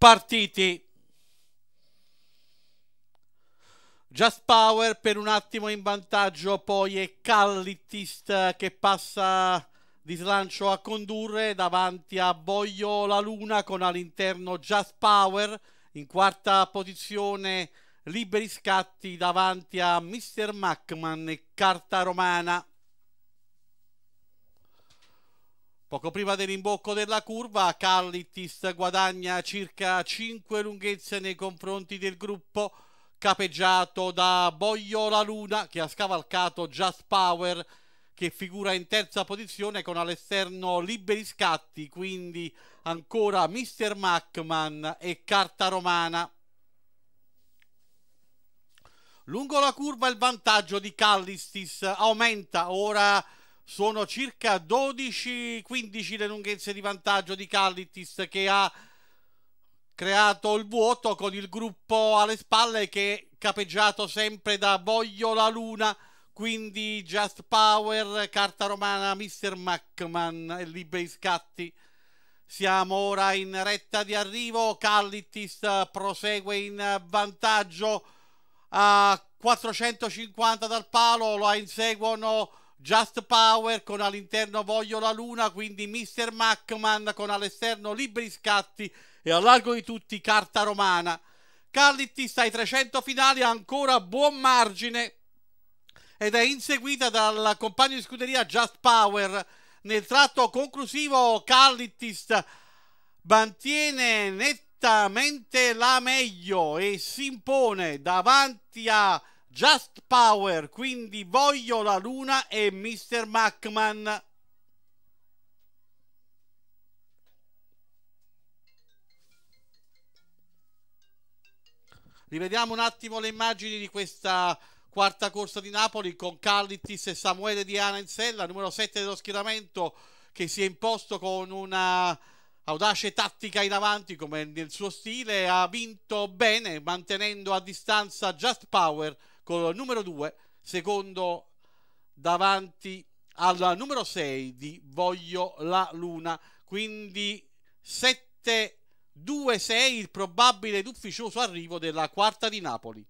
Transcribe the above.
partiti. Just Power per un attimo in vantaggio, poi è Callitist che passa di slancio a condurre davanti a Boglio la Luna con all'interno Just Power in quarta posizione liberi scatti davanti a Mr. Mackman e Carta Romana. Poco prima dell'imbocco della curva, Callitis guadagna circa 5 lunghezze nei confronti del gruppo, capeggiato da Boglio La Luna, che ha scavalcato Just Power, che figura in terza posizione con all'esterno liberi scatti, quindi ancora Mr. Mackman e Carta Romana. Lungo la curva il vantaggio di Callistis aumenta ora sono circa 12-15 le lunghezze di vantaggio di Callitis che ha creato il vuoto con il gruppo alle spalle che è capeggiato sempre da Voglio la Luna, quindi Just Power, Carta Romana, Mr. Mackman e liberi scatti. Siamo ora in retta di arrivo, Callitis prosegue in vantaggio a 450 dal palo, lo inseguono Just Power con all'interno Voglio la Luna, quindi Mr. Mackman con all'esterno Liberi Scatti e al largo di tutti Carta Romana. Carlitti sta ai 300 finali, ancora buon margine ed è inseguita dal compagno di scuderia Just Power. Nel tratto conclusivo Carlitis mantiene nettamente la meglio e si impone davanti a Just Power, quindi voglio la luna e Mr. Mackman. Rivediamo un attimo le immagini di questa quarta corsa di Napoli con Carlitis e Samuele Diana in sella, numero 7 dello schieramento che si è imposto con una audace tattica in avanti come nel suo stile, ha vinto bene mantenendo a distanza Just Power col numero 2, secondo davanti al numero 6 di Voglio la Luna, quindi 7-2-6 il probabile ed ufficioso arrivo della quarta di Napoli.